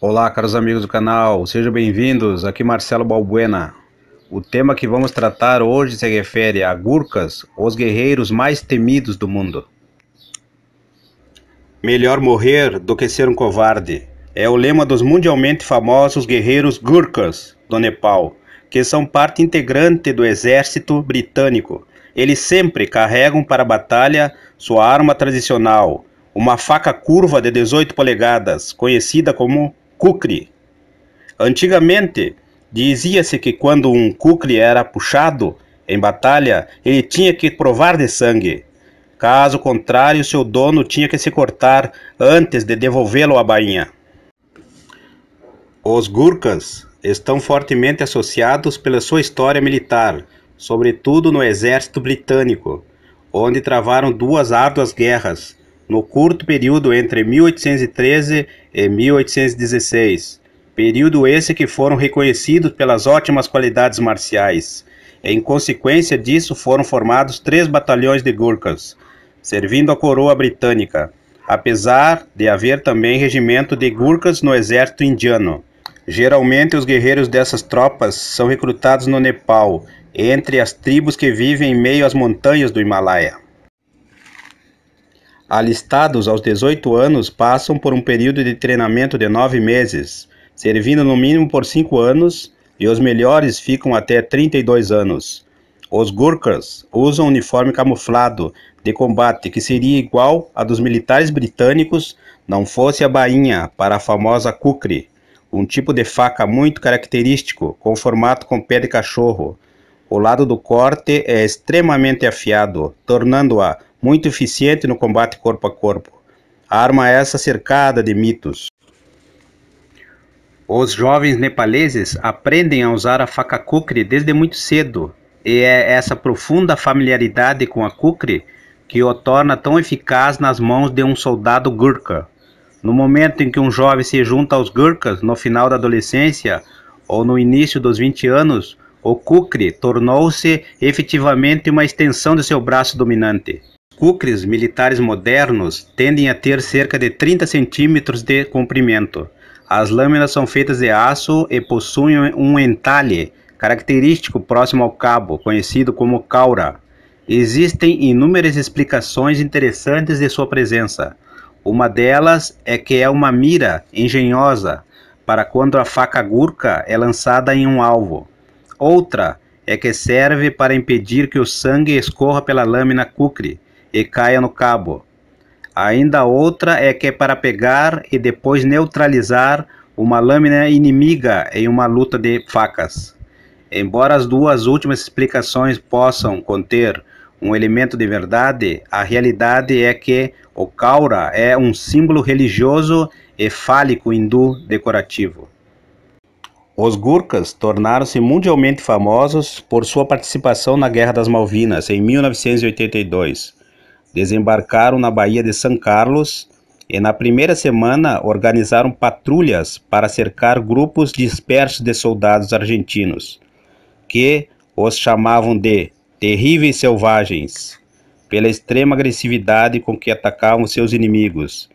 Olá, caros amigos do canal, sejam bem-vindos. Aqui Marcelo Balbuena. O tema que vamos tratar hoje se refere a Gurkhas, os guerreiros mais temidos do mundo. Melhor morrer do que ser um covarde é o lema dos mundialmente famosos guerreiros Gurkhas do Nepal, que são parte integrante do exército britânico. Eles sempre carregam para a batalha sua arma tradicional, uma faca curva de 18 polegadas, conhecida como cucre. Antigamente, dizia-se que quando um cucre era puxado em batalha, ele tinha que provar de sangue. Caso contrário, seu dono tinha que se cortar antes de devolvê-lo à bainha. Os Gurkhas estão fortemente associados pela sua história militar, sobretudo no exército britânico, onde travaram duas árduas guerras, no curto período entre 1813 em 1816, período esse que foram reconhecidos pelas ótimas qualidades marciais. Em consequência disso, foram formados três batalhões de Gurkhas, servindo a coroa britânica, apesar de haver também regimento de Gurkhas no exército indiano. Geralmente, os guerreiros dessas tropas são recrutados no Nepal, entre as tribos que vivem em meio às montanhas do Himalaia alistados aos 18 anos passam por um período de treinamento de nove meses, servindo no mínimo por cinco anos, e os melhores ficam até 32 anos. Os Gurkhas usam um uniforme camuflado de combate que seria igual a dos militares britânicos, não fosse a bainha para a famosa kukri, um tipo de faca muito característico, com formato com pé de cachorro, o lado do corte é extremamente afiado, tornando-a muito eficiente no combate corpo a corpo. A arma é essa cercada de mitos. Os jovens nepaleses aprendem a usar a faca kukri desde muito cedo, e é essa profunda familiaridade com a kukri que o torna tão eficaz nas mãos de um soldado Gurkha. No momento em que um jovem se junta aos Gurkhas, no final da adolescência ou no início dos 20 anos, o Kukri tornou-se efetivamente uma extensão de seu braço dominante. Kukris militares modernos tendem a ter cerca de 30 centímetros de comprimento. As lâminas são feitas de aço e possuem um entalhe característico próximo ao cabo, conhecido como caura. Existem inúmeras explicações interessantes de sua presença. Uma delas é que é uma mira engenhosa para quando a faca gurka é lançada em um alvo. Outra é que serve para impedir que o sangue escorra pela lâmina cucre e caia no cabo. Ainda outra é que é para pegar e depois neutralizar uma lâmina inimiga em uma luta de facas. Embora as duas últimas explicações possam conter um elemento de verdade, a realidade é que o kaura é um símbolo religioso e fálico hindu decorativo. Os Gurkhas tornaram-se mundialmente famosos por sua participação na Guerra das Malvinas em 1982. Desembarcaram na Baía de São Carlos e, na primeira semana, organizaram patrulhas para cercar grupos dispersos de soldados argentinos, que os chamavam de terríveis selvagens, pela extrema agressividade com que atacavam seus inimigos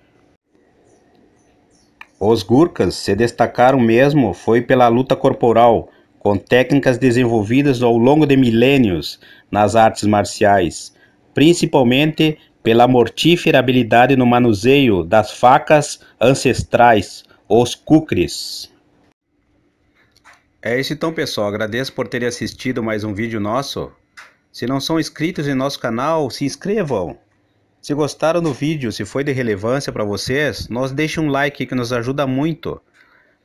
os Gurkhas se destacaram mesmo foi pela luta corporal, com técnicas desenvolvidas ao longo de milênios nas artes marciais, principalmente pela mortífera habilidade no manuseio das facas ancestrais, os kukris. É isso então pessoal, agradeço por terem assistido mais um vídeo nosso. Se não são inscritos em nosso canal, se inscrevam. Se gostaram do vídeo, se foi de relevância para vocês, nós deixem um like que nos ajuda muito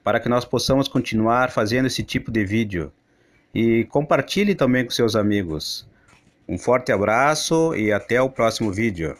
para que nós possamos continuar fazendo esse tipo de vídeo. E compartilhe também com seus amigos. Um forte abraço e até o próximo vídeo.